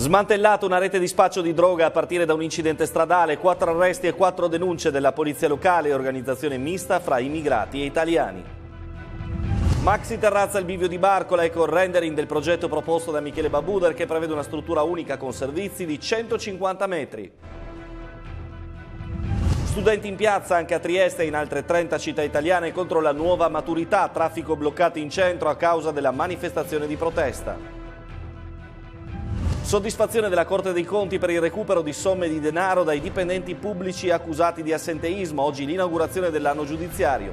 Smantellata una rete di spaccio di droga a partire da un incidente stradale, quattro arresti e quattro denunce della polizia locale e organizzazione mista fra immigrati e italiani. Maxi Terrazza il bivio di Barcola, ecco il rendering del progetto proposto da Michele Babuder che prevede una struttura unica con servizi di 150 metri. Studenti in piazza anche a Trieste e in altre 30 città italiane contro la nuova maturità, traffico bloccato in centro a causa della manifestazione di protesta. Soddisfazione della Corte dei Conti per il recupero di somme di denaro dai dipendenti pubblici accusati di assenteismo, oggi l'inaugurazione dell'anno giudiziario.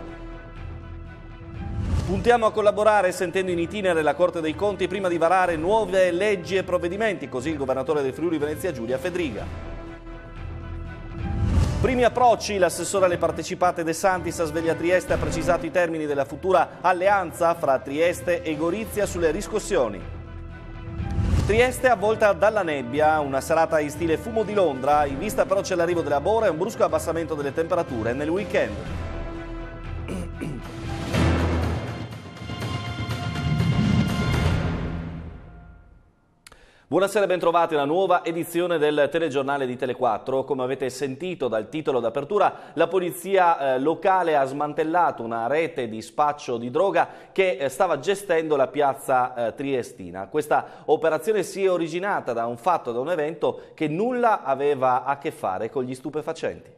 Puntiamo a collaborare sentendo in itinere la Corte dei Conti prima di varare nuove leggi e provvedimenti, così il governatore del Friuli Venezia Giulia Fedriga. Primi approcci, l'assessore alle partecipate De Santis a Sveglia Trieste ha precisato i termini della futura alleanza fra Trieste e Gorizia sulle riscossioni. Trieste avvolta dalla nebbia, una serata in stile fumo di Londra, in vista però c'è l'arrivo della bora e un brusco abbassamento delle temperature nel weekend. Buonasera e bentrovati alla nuova edizione del telegiornale di Tele4. Come avete sentito dal titolo d'apertura, la polizia eh, locale ha smantellato una rete di spaccio di droga che eh, stava gestendo la piazza eh, triestina. Questa operazione si è originata da un fatto, da un evento che nulla aveva a che fare con gli stupefacenti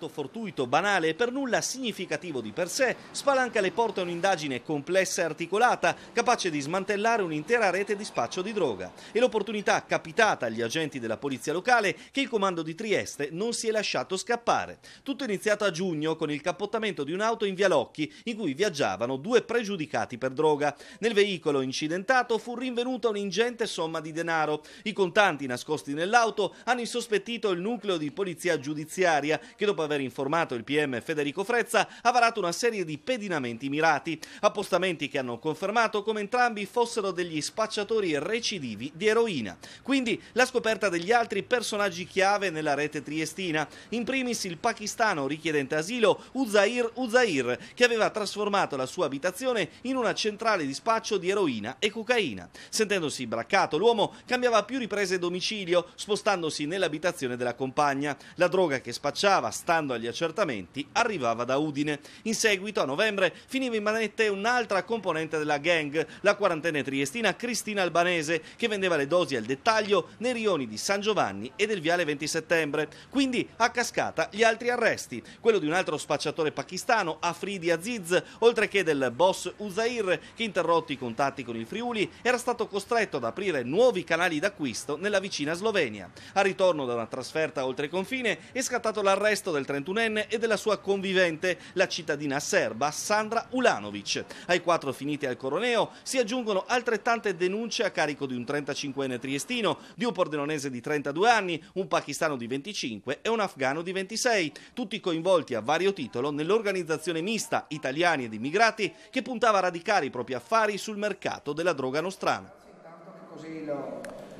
atto fortuito, banale e per nulla significativo di per sé, spalanca le porte a un'indagine complessa e articolata, capace di smantellare un'intera rete di spaccio di droga. E l'opportunità capitata agli agenti della polizia locale che il comando di Trieste non si è lasciato scappare. Tutto è iniziato a giugno con il cappottamento di un'auto in via Locchi in cui viaggiavano due pregiudicati per droga. Nel veicolo incidentato fu rinvenuta un'ingente somma di denaro. I contanti nascosti nell'auto hanno insospettito il nucleo di polizia giudiziaria che dopo aver aver informato il PM Federico Frezza, ha varato una serie di pedinamenti mirati, appostamenti che hanno confermato come entrambi fossero degli spacciatori recidivi di eroina. Quindi la scoperta degli altri personaggi chiave nella rete triestina, in primis il pakistano richiedente asilo Uzair Uzair, che aveva trasformato la sua abitazione in una centrale di spaccio di eroina e cocaina. Sentendosi braccato, l'uomo cambiava a più riprese domicilio, spostandosi nell'abitazione della compagna. La droga che spacciava, stando andando agli accertamenti, arrivava da Udine. In seguito, a novembre, finiva in manette un'altra componente della gang, la quarantenne triestina Cristina Albanese, che vendeva le dosi al dettaglio nei rioni di San Giovanni e del Viale 20 Settembre. Quindi, a cascata, gli altri arresti, quello di un altro spacciatore pakistano, Afridi Aziz, oltre che del boss Uzair, che interrotti i contatti con il Friuli, era stato costretto ad aprire nuovi canali d'acquisto nella vicina Slovenia. A ritorno da una trasferta oltre confine è scattato l'arresto del trentunenne, e della sua convivente, la cittadina serba Sandra Ulanovic. Ai quattro finiti al coroneo si aggiungono altrettante denunce a carico di un 35enne triestino, di un pordenonese di 32 anni, un pakistano di 25 e un afgano di 26, tutti coinvolti a vario titolo nell'organizzazione mista italiani ed immigrati che puntava a radicare i propri affari sul mercato della droga nostrana.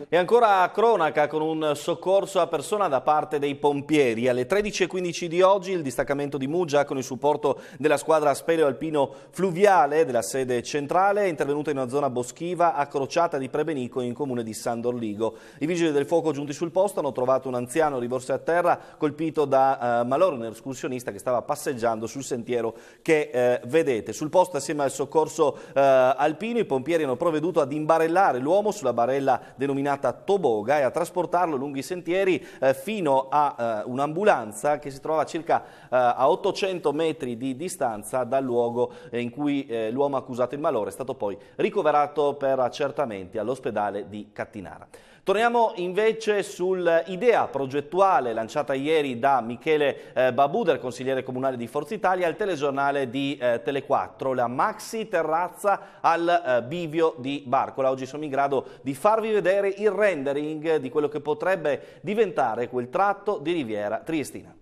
E ancora a cronaca con un soccorso a persona da parte dei pompieri. Alle 13.15 di oggi il distaccamento di Muggia con il supporto della squadra Speleo Alpino Fluviale della sede centrale è intervenuta in una zona boschiva a Crociata di Prebenico in comune di San Dorligo. I vigili del fuoco giunti sul posto hanno trovato un anziano rivolto a terra colpito da eh, malore, un escursionista che stava passeggiando sul sentiero che eh, vedete. Sul posto assieme al soccorso eh, alpino i pompieri hanno provveduto ad imbarellare l'uomo sulla barella denominata denominata Toboga e a trasportarlo lungo i sentieri eh, fino a eh, un'ambulanza che si trova circa eh, a 800 metri di distanza dal luogo eh, in cui eh, l'uomo accusato il malore è stato poi ricoverato per accertamenti all'ospedale di Cattinara. Torniamo invece sull'idea progettuale lanciata ieri da Michele eh, Babuder, consigliere comunale di Forza Italia, al telegiornale di eh, Tele4, la maxi terrazza al eh, bivio di Barcola. Oggi sono in grado di farvi vedere il rendering di quello che potrebbe diventare quel tratto di Riviera Triestina.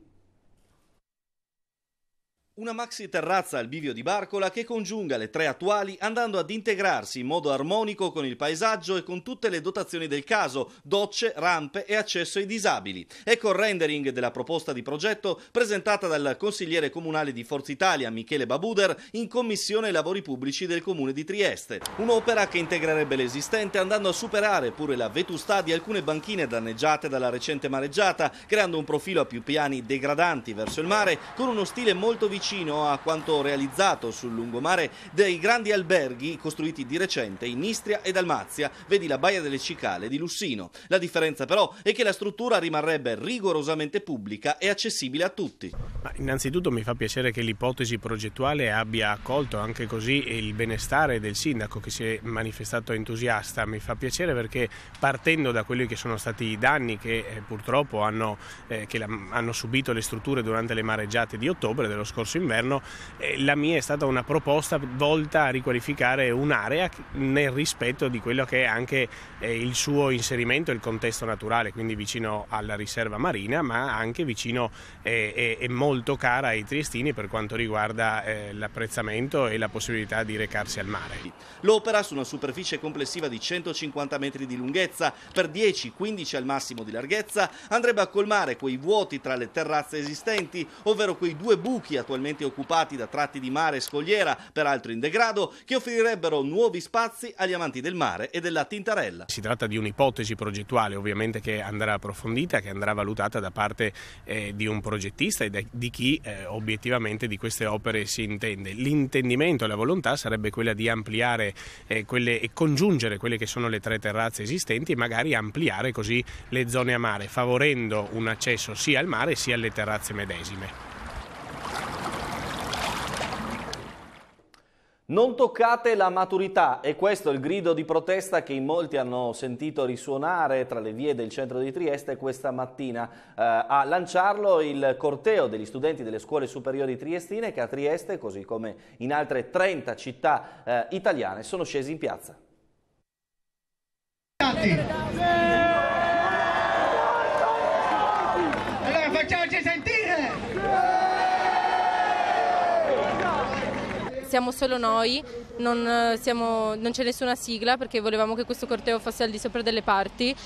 Una maxi terrazza al bivio di Barcola che congiunga le tre attuali andando ad integrarsi in modo armonico con il paesaggio e con tutte le dotazioni del caso, docce, rampe e accesso ai disabili. Ecco il rendering della proposta di progetto presentata dal consigliere comunale di Forza Italia Michele Babuder in commissione lavori pubblici del comune di Trieste. Un'opera che integrerebbe l'esistente andando a superare pure la vetustà di alcune banchine danneggiate dalla recente mareggiata, creando un profilo a più piani degradanti verso il mare con uno stile molto vicino vicino a quanto realizzato sul lungomare dei grandi alberghi costruiti di recente in Istria e Dalmazia, vedi la Baia delle Cicale di Lussino. La differenza però è che la struttura rimarrebbe rigorosamente pubblica e accessibile a tutti. Ma innanzitutto mi fa piacere che l'ipotesi progettuale abbia accolto anche così il benestare del sindaco che si è manifestato entusiasta. Mi fa piacere perché partendo da quelli che sono stati i danni che eh, purtroppo hanno, eh, che la, hanno subito le strutture durante le mareggiate di ottobre dello scorso inverno, eh, la mia è stata una proposta volta a riqualificare un'area nel rispetto di quello che è anche eh, il suo inserimento, il contesto naturale, quindi vicino alla riserva marina, ma anche vicino eh, e molto cara ai triestini per quanto riguarda eh, l'apprezzamento e la possibilità di recarsi al mare. L'opera su una superficie complessiva di 150 metri di lunghezza, per 10-15 al massimo di larghezza, andrebbe a colmare quei vuoti tra le terrazze esistenti, ovvero quei due buchi attualmente attualmente occupati da tratti di mare e scogliera, peraltro in degrado, che offrirebbero nuovi spazi agli amanti del mare e della tintarella. Si tratta di un'ipotesi progettuale ovviamente che andrà approfondita, che andrà valutata da parte eh, di un progettista e di chi eh, obiettivamente di queste opere si intende. L'intendimento e la volontà sarebbe quella di ampliare eh, quelle, e congiungere quelle che sono le tre terrazze esistenti e magari ampliare così le zone a mare, favorendo un accesso sia al mare sia alle terrazze medesime. Non toccate la maturità e questo è il grido di protesta che in molti hanno sentito risuonare tra le vie del centro di Trieste questa mattina. Eh, a lanciarlo il corteo degli studenti delle scuole superiori triestine che a Trieste, così come in altre 30 città eh, italiane, sono scesi in piazza. siamo solo noi, non, eh, siamo, non c'è nessuna sigla perché volevamo che questo corteo fosse al di sopra delle parti.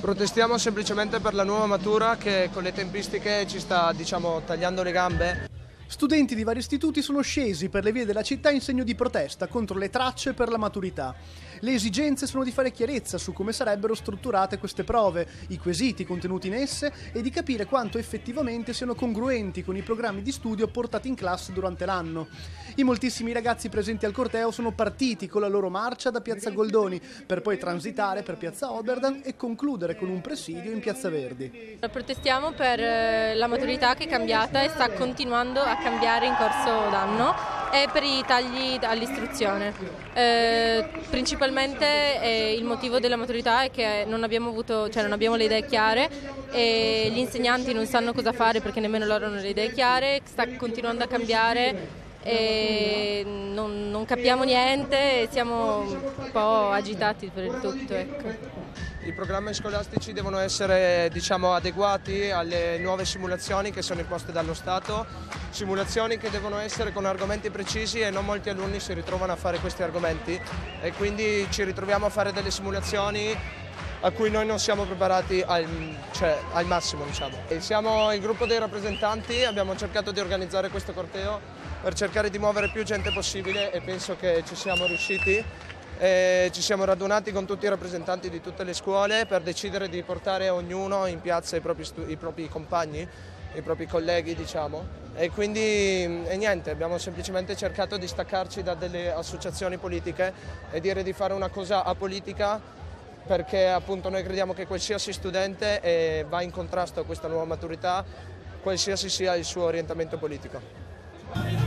Protestiamo semplicemente per la nuova matura che con le tempistiche ci sta diciamo, tagliando le gambe. Studenti di vari istituti sono scesi per le vie della città in segno di protesta contro le tracce per la maturità. Le esigenze sono di fare chiarezza su come sarebbero strutturate queste prove, i quesiti contenuti in esse e di capire quanto effettivamente siano congruenti con i programmi di studio portati in classe durante l'anno. I moltissimi ragazzi presenti al corteo sono partiti con la loro marcia da Piazza Goldoni per poi transitare per Piazza Oberdan e concludere con un presidio in Piazza Verdi. Protestiamo per eh, la maturità che è cambiata e sta continuando a cambiare in corso d'anno e per i tagli all'istruzione. Eh, principalmente principalmente eh, il motivo della maturità è che non abbiamo, avuto, cioè non abbiamo le idee chiare e gli insegnanti non sanno cosa fare perché nemmeno loro hanno le idee chiare, sta continuando a cambiare e non, non capiamo niente e siamo un po' agitati per il tutto. Ecco. I programmi scolastici devono essere diciamo, adeguati alle nuove simulazioni che sono imposte dallo Stato, simulazioni che devono essere con argomenti precisi e non molti alunni si ritrovano a fare questi argomenti e quindi ci ritroviamo a fare delle simulazioni a cui noi non siamo preparati al, cioè, al massimo. Diciamo. Siamo il gruppo dei rappresentanti, abbiamo cercato di organizzare questo corteo per cercare di muovere più gente possibile e penso che ci siamo riusciti. Eh, ci siamo radunati con tutti i rappresentanti di tutte le scuole per decidere di portare ognuno in piazza i propri, i propri compagni, i propri colleghi diciamo. E quindi e niente, abbiamo semplicemente cercato di staccarci da delle associazioni politiche e dire di fare una cosa apolitica perché appunto noi crediamo che qualsiasi studente eh, va in contrasto a questa nuova maturità, qualsiasi sia il suo orientamento politico.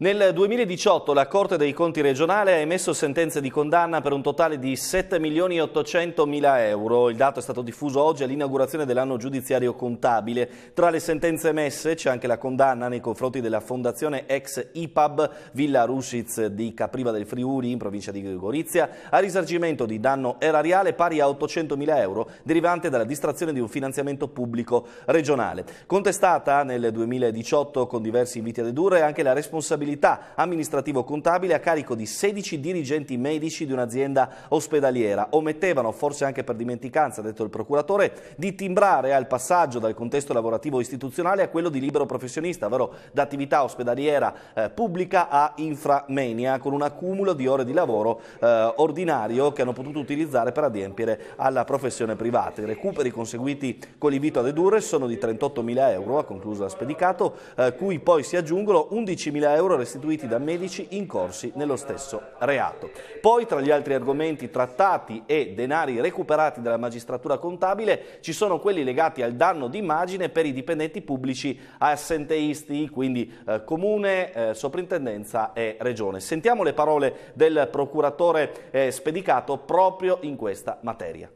Nel 2018 la Corte dei Conti regionale ha emesso sentenze di condanna per un totale di 7 milioni 800 mila euro. Il dato è stato diffuso oggi all'inaugurazione dell'anno giudiziario contabile. Tra le sentenze emesse c'è anche la condanna nei confronti della fondazione ex IPAB Villa Rusiz di Capriva del Friuli in provincia di Gorizia a risarcimento di danno erariale pari a 800 mila euro derivante dalla distrazione di un finanziamento pubblico regionale. Contestata nel 2018 con diversi inviti a dedurre anche la responsabilità contabilità amministrativo-contabile a carico di 16 dirigenti medici di un'azienda ospedaliera. Omettevano, forse anche per dimenticanza, ha detto il procuratore, di timbrare al passaggio dal contesto lavorativo istituzionale a quello di libero professionista, ovvero da attività ospedaliera eh, pubblica a inframenia, con un accumulo di ore di lavoro eh, ordinario che hanno potuto utilizzare per adempiere alla professione privata. I recuperi conseguiti con l'invito a dedurre sono di 38.000 euro, ha concluso la Spedicato, eh, cui poi si aggiungono 11.000 euro errore istituiti da medici incorsi nello stesso reato. Poi tra gli altri argomenti trattati e denari recuperati dalla magistratura contabile ci sono quelli legati al danno d'immagine per i dipendenti pubblici assenteisti, quindi eh, comune, eh, soprintendenza e regione. Sentiamo le parole del procuratore eh, spedicato proprio in questa materia.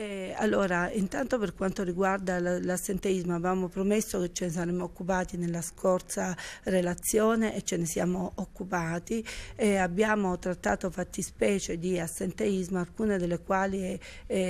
Eh, allora, intanto per quanto riguarda l'assenteismo, avevamo promesso che ce ne saremmo occupati nella scorsa relazione e ce ne siamo occupati. Eh, abbiamo trattato fattispecie di assenteismo, alcune delle quali eh,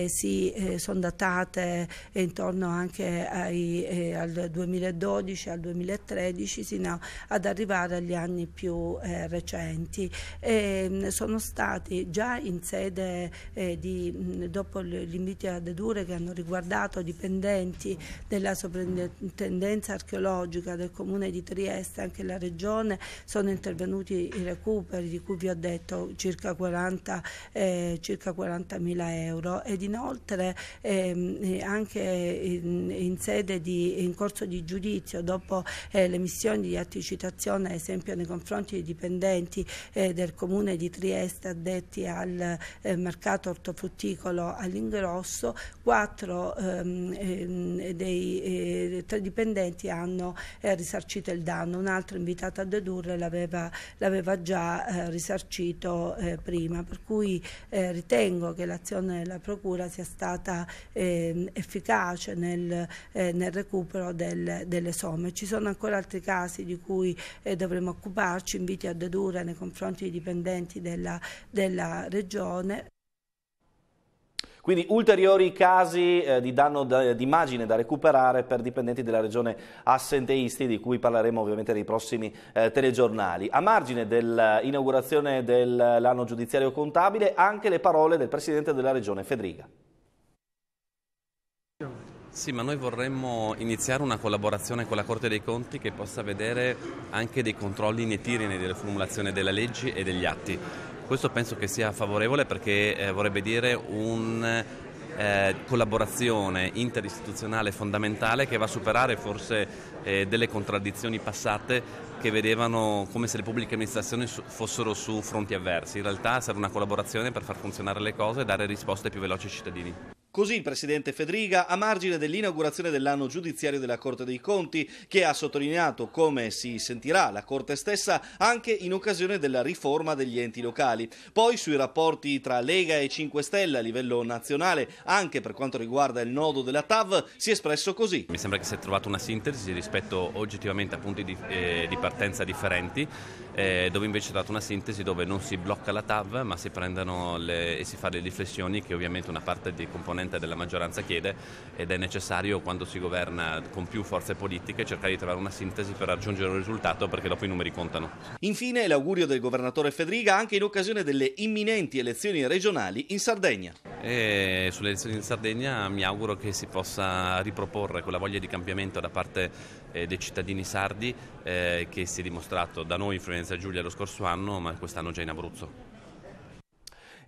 eh si eh, sono datate intorno anche ai, eh, al 2012, al 2013, sino ad arrivare agli anni più recenti. Ehm, sono stati già in sede di, dopo l'invito riusciti a dedurre che hanno riguardato dipendenti della soprintendenza archeologica del comune di Trieste, anche la regione, sono intervenuti i recuperi di cui vi ho detto circa 40 eh, circa euro ed inoltre ehm, eh, anche in, in, sede di in corso di giudizio dopo eh, missioni di atti citazione ad esempio nei confronti dei dipendenti eh, del comune di Trieste addetti al eh, mercato ortofrutticolo all'ingrosso rosso, quattro ehm, ehm, dei eh, tre dipendenti hanno eh, risarcito il danno, un altro invitato a dedurre l'aveva, l'aveva già eh, risarcito eh, prima, per cui eh, ritengo che l'azione della Procura sia stata ehm, efficace nel, eh, nel recupero del, delle somme. Ci sono ancora altri casi di cui dovremo occuparci, inviti a dedurre nei confronti dei dipendenti della, della Regione. Quindi ulteriori casi eh, di danno d'immagine da recuperare per dipendenti della regione assenteisti di cui parleremo ovviamente nei prossimi eh, telegiornali. A margine dell'inaugurazione dell'anno giudiziario contabile anche le parole del Presidente della Regione Federica. Sì, ma noi vorremmo iniziare una collaborazione con la Corte dei Conti che possa vedere anche dei controlli in etirene della formulazioni delle leggi e degli atti. Questo penso che sia favorevole perché eh, vorrebbe dire un eh, collaborazione interistituzionale fondamentale che va a superare forse eh, delle contraddizioni passate che vedevano come se le pubbliche amministrazioni su, fossero su fronti avversi. In realtà serve una collaborazione per far funzionare le cose e dare risposte più veloci ai cittadini. Così il presidente Fedriga, a margine dell'inaugurazione dell'anno giudiziario della Corte dei Conti, che ha sottolineato come si sentirà la Corte stessa anche in occasione della riforma degli enti locali. Poi sui rapporti tra Lega e 5 Stelle a livello nazionale, anche per quanto riguarda il nodo della TAV, si è espresso così. Mi sembra che si è trovata una sintesi rispetto oggettivamente a punti di, eh, di partenza differenti, eh, dove invece è stata una sintesi dove non si blocca la TAV ma si prendono le, e si fa le riflessioni che ovviamente una parte dei componenti componente della maggioranza chiede ed è necessario quando si governa con più forze politiche cercare di trovare una sintesi per raggiungere un risultato perché dopo i numeri contano. Infine l'augurio del governatore Fedriga anche in occasione delle imminenti elezioni regionali in Sardegna. E sulle elezioni in Sardegna mi auguro che si possa riproporre quella voglia di cambiamento da parte eh, dei cittadini sardi eh, che si è dimostrato da noi in Florenza Giulia lo scorso anno ma quest'anno già in Abruzzo.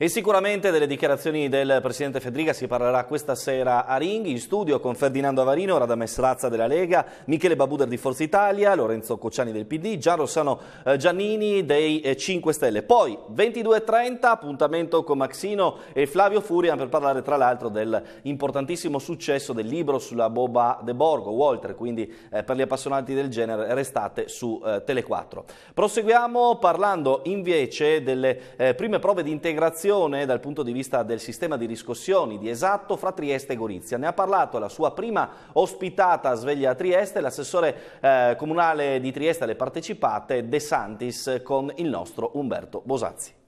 E sicuramente delle dichiarazioni del Presidente Federica si parlerà questa sera a Ring, in studio con Ferdinando Avarino, Radames Razza della Lega, Michele Babuder di Forza Italia, Lorenzo Cocciani del PD, Gian Rossano eh, Giannini dei 5 eh, Stelle. Poi 22.30 appuntamento con Maxino e Flavio Furian per parlare tra l'altro dell'importantissimo successo del libro sulla Boba de Borgo, Walter, quindi eh, per gli appassionati del genere restate su eh, Tele4. Proseguiamo parlando invece delle eh, prime prove di integrazione situazione dal punto di vista del sistema di riscossioni di esatto fra Trieste e Gorizia. Ne ha parlato la sua prima ospitata a Sveglia a Trieste l'assessore eh, comunale di Trieste alle partecipate De Santis con il nostro Umberto Bosazzi.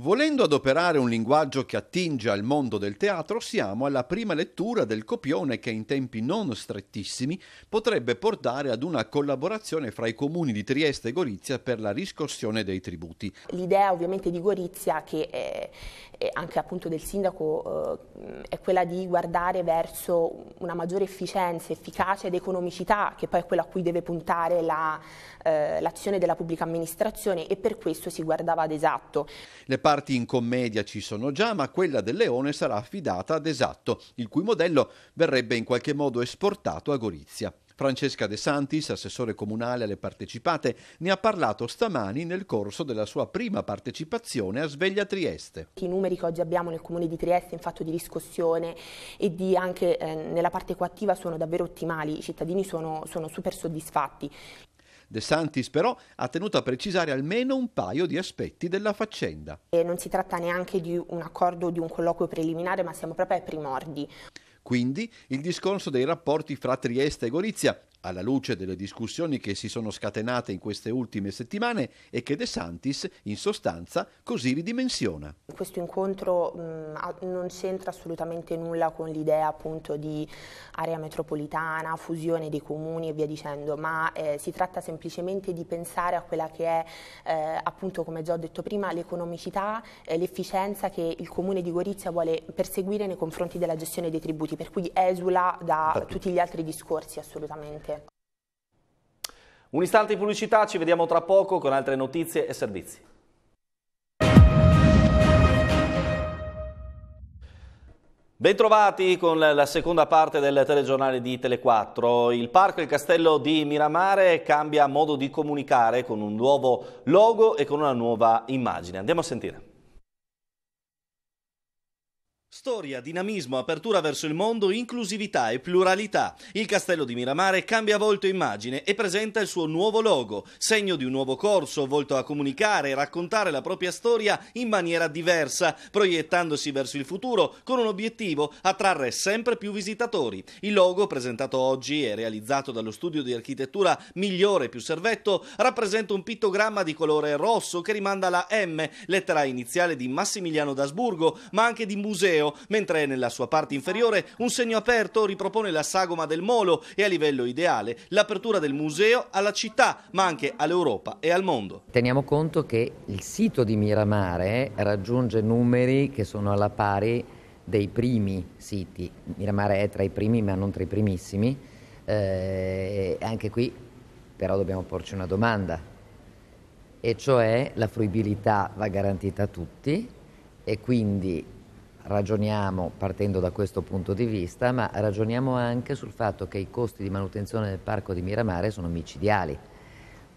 Volendo adoperare un linguaggio che attinge al mondo del teatro, siamo alla prima lettura del copione che in tempi non strettissimi potrebbe portare ad una collaborazione fra i comuni di Trieste e Gorizia per la riscossione dei tributi. L'idea ovviamente di Gorizia, che è, è anche appunto del sindaco, eh, è quella di guardare verso una maggiore efficienza, efficacia ed economicità, che poi è quella a cui deve puntare la, eh, l'azione della pubblica amministrazione e per questo si guardava ad esatto. Le parti in commedia ci sono già, ma quella del leone sarà affidata ad Esatto, il cui modello verrebbe in qualche modo esportato a Gorizia. Francesca De Santis, assessore comunale alle partecipate, ne ha parlato stamani nel corso della sua prima partecipazione a Sveglia Trieste. I numeri che oggi abbiamo nel comune di Trieste in fatto di riscossione e di anche eh, nella parte coattiva sono davvero ottimali, i cittadini sono, sono super soddisfatti. De Santis però ha tenuto a precisare almeno un paio di aspetti della faccenda. E non si tratta neanche di un accordo o di un colloquio preliminare, ma siamo proprio ai primordi. Quindi il discorso dei rapporti fra Trieste e Gorizia alla luce delle discussioni che si sono scatenate in queste ultime settimane e che De Santis in sostanza così ridimensiona. Questo incontro mh, mm, non c'entra assolutamente nulla con l'idea appunto di area metropolitana, fusione dei comuni e via dicendo, ma eh, si tratta semplicemente di pensare a quella che è eh, appunto come già ho detto prima l'economicità, eh, l'efficienza che il comune di Gorizia vuole perseguire nei confronti della gestione dei tributi, per cui esula da tutti gli altri discorsi assolutamente. Un istante di pubblicità, ci vediamo tra poco con altre notizie e servizi. Bentrovati con la seconda parte del telegiornale di Tele4. Il parco e il castello di Miramare cambia modo di comunicare con un nuovo logo e con una nuova immagine. Andiamo a sentire. Storia, dinamismo, apertura verso il mondo, inclusività e pluralità. Il castello di Miramare cambia volto e immagine e presenta il suo nuovo logo, segno di un nuovo corso volto a comunicare e raccontare la propria storia in maniera diversa, proiettandosi verso il futuro con un obiettivo, attrarre sempre più visitatori. Il logo, presentato oggi e realizzato dallo studio di architettura Migliore più Servetto, rappresenta un pittogramma di colore rosso che rimanda alla M, lettera iniziale di Massimiliano d'Asburgo, ma anche di museo Cuneo, mentre nella sua parte inferiore un segno aperto ripropone la sagoma del Molo e a livello ideale l'apertura del museo alla città, ma anche all'Europa e al mondo. Teniamo conto che il sito di Miramare raggiunge numeri che sono alla pari dei primi siti. Miramare è tra i primi, ma non tra i primissimi. Eh, anche qui però dobbiamo porci una domanda, e cioè la fruibilità va garantita a tutti e quindi ragioniamo partendo da questo punto di vista, ma ragioniamo anche sul fatto che i costi di manutenzione del parco di Miramare sono micidiali.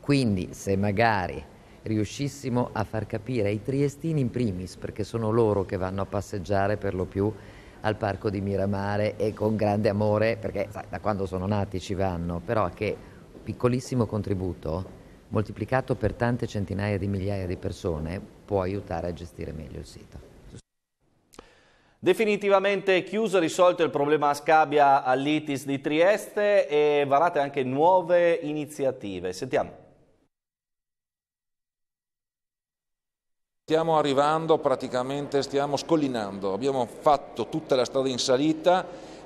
Quindi se magari riuscissimo a far capire ai triestini in primis, perché sono loro che vanno a passeggiare per lo più al parco di Miramare e con grande amore, perché sai, da quando sono nati ci vanno, però che piccolissimo contributo moltiplicato per tante centinaia di migliaia di persone può aiutare a gestire meglio il sito. Definitivamente chiuso e risolto il problema Scabia all'ITIS di Trieste e varate anche nuove iniziative. Sentiamo. Stiamo arrivando, praticamente stiamo scollinando, abbiamo fatto tutta la strada in salita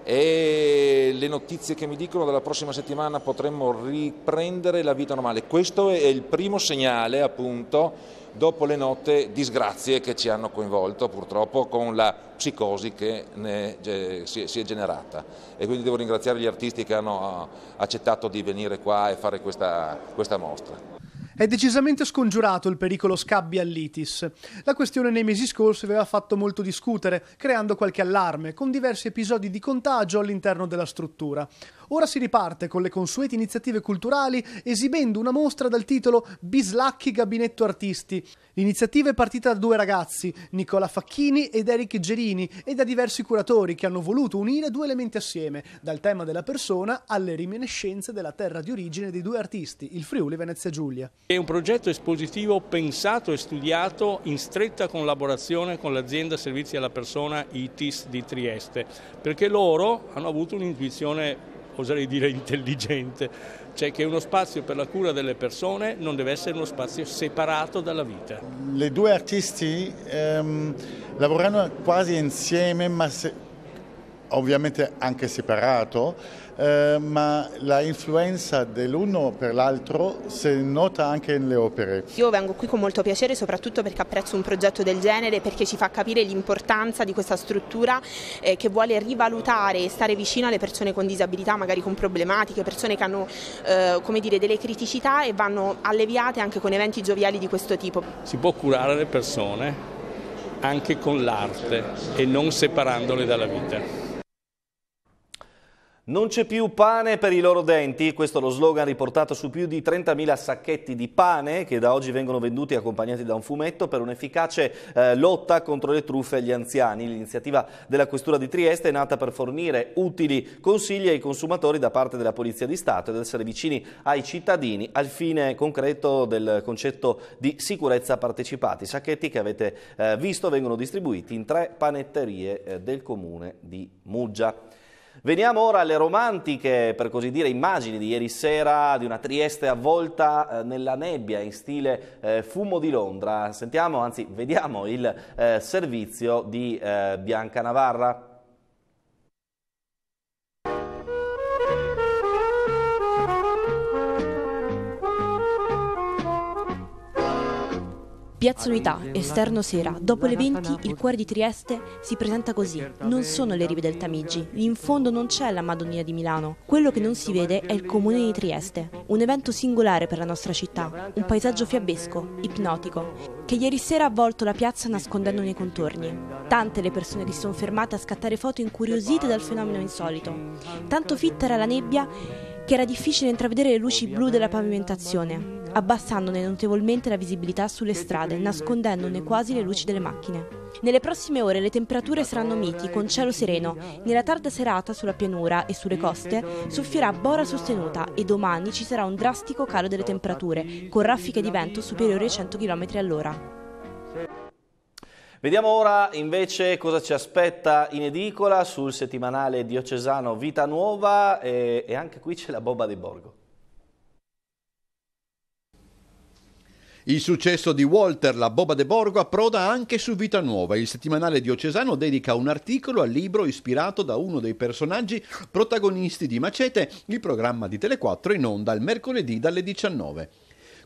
e le notizie che mi dicono dalla prossima settimana potremmo riprendere la vita normale. Questo è il primo segnale appunto dopo le note disgrazie che ci hanno coinvolto purtroppo con la psicosi che ne, si, si, è generata e quindi devo ringraziare gli artisti che hanno ah, accettato di venire qua e fare questa, questa mostra. È decisamente scongiurato il pericolo scabbia all'itis. La questione nei mesi scorsi aveva fatto molto discutere, creando qualche allarme, con diversi episodi di contagio all'interno della struttura. Ora si riparte con le consuete iniziative culturali esibendo una mostra dal titolo Bislacchi Gabinetto Artisti. L'iniziativa è partita da due ragazzi, Nicola Facchini ed Eric Gerini, e da diversi curatori che hanno voluto unire due elementi assieme, dal tema della persona alle reminiscenze della terra di origine dei due artisti, il Friuli Venezia Giulia. È un progetto espositivo pensato e studiato in stretta collaborazione con l'azienda Servizi alla Persona ITIS di Trieste, perché loro hanno avuto un'intuizione oserei dire intelligente, cioè che uno spazio per la cura delle persone non deve essere uno spazio separato dalla vita. Le due artisti ehm, lavorano quasi insieme, ma se, ovviamente anche separato eh, ma la influenza dell'uno per l'altro si nota anche nelle opere. Io vengo qui con molto piacere soprattutto perché apprezzo un progetto del genere, perché ci fa capire l'importanza di questa struttura eh, che vuole rivalutare e stare vicino alle persone con disabilità, magari con problematiche, persone che hanno eh, dire, delle criticità e vanno alleviate anche con eventi gioviali di questo tipo. Si può curare le persone anche con l'arte e non separandole dalla vita. Non c'è più pane per i loro denti, questo è lo slogan riportato su più di 30.000 sacchetti di pane che da oggi vengono venduti accompagnati da un fumetto per un'efficace eh, lotta contro le truffe agli anziani. L'iniziativa della Questura di Trieste è nata per fornire utili consigli ai consumatori da parte della Polizia di Stato ed essere vicini ai cittadini al fine concreto del concetto di sicurezza partecipati. I sacchetti che avete eh, visto vengono distribuiti in tre panetterie eh, del comune di Muggia. Veniamo ora alle romantiche, per così dire, immagini di ieri sera di una Trieste avvolta eh, nella nebbia in stile eh, fumo di Londra. Sentiamo, anzi vediamo il eh, servizio di eh, Bianca Navarra. Piazza Unità, esterno sera, dopo le 20 il cuore di Trieste si presenta così. Non sono le rive del Tamigi, in fondo non c'è la Madonnina di Milano. Quello che non si vede è il comune di Trieste, un evento singolare per la nostra città, un paesaggio fiabesco, ipnotico, che ieri sera ha avvolto la piazza nascondendone i contorni. Tante le persone che si sono fermate a scattare foto incuriosite dal fenomeno insolito. Tanto fitta era la nebbia che era difficile intravedere le luci blu della pavimentazione abbassandone notevolmente la visibilità sulle strade, nascondendone quasi le luci delle macchine. Nelle prossime ore le temperature saranno miti, con cielo sereno. Nella tarda serata sulla pianura e sulle coste soffierà bora sostenuta e domani ci sarà un drastico calo delle temperature, con raffiche di vento superiori ai 100 km all'ora. Vediamo ora invece cosa ci aspetta in edicola sul settimanale diocesano Vita Nuova e, e anche qui c'è la Boba di Borgo. Il successo di Walter La Boba de Borgo approda anche su Vita Nuova. Il settimanale diocesano dedica un articolo al libro ispirato da uno dei personaggi protagonisti di Macete, il programma di Telequattro in onda il mercoledì dalle 19.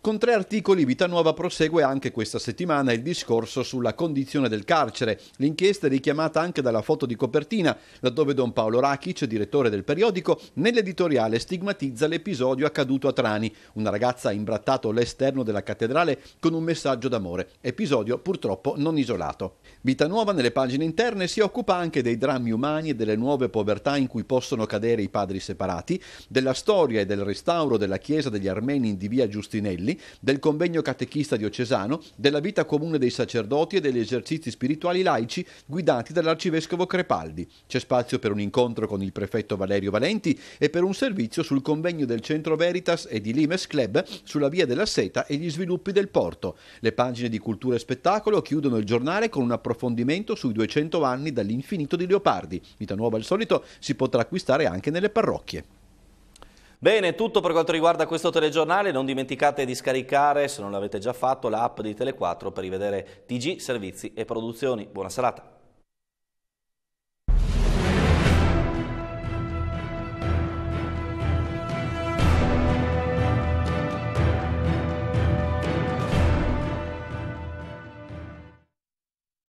Con tre articoli Vita Nuova prosegue anche questa settimana il discorso sulla condizione del carcere. L'inchiesta è richiamata anche dalla foto di copertina, laddove Don Paolo Rakic, direttore del periodico, nell'editoriale stigmatizza l'episodio accaduto a Trani. Una ragazza ha imbrattato l'esterno della cattedrale con un messaggio d'amore, episodio purtroppo non isolato. Vita Nuova nelle pagine interne si occupa anche dei drammi umani e delle nuove povertà in cui possono cadere i padri separati, della storia e del restauro della chiesa degli armeni di via Giustinelli, Martelli, del convegno catechista diocesano, della vita comune dei sacerdoti e degli esercizi spirituali laici guidati dall'arcivescovo Crepaldi. C'è spazio per un incontro con il prefetto Valerio Valenti e per un servizio sul convegno del Centro Veritas e di Limes Club sulla via della seta e gli sviluppi del porto. Le pagine di cultura e spettacolo chiudono il giornale con un approfondimento sui 200 anni dall'infinito di Leopardi. Vita nuova al solito si potrà acquistare anche nelle parrocchie. Bene, tutto per quanto riguarda questo telegiornale, non dimenticate di scaricare, se non l'avete già fatto, l'app di Tele4 per rivedere TG, servizi e produzioni. Buona serata.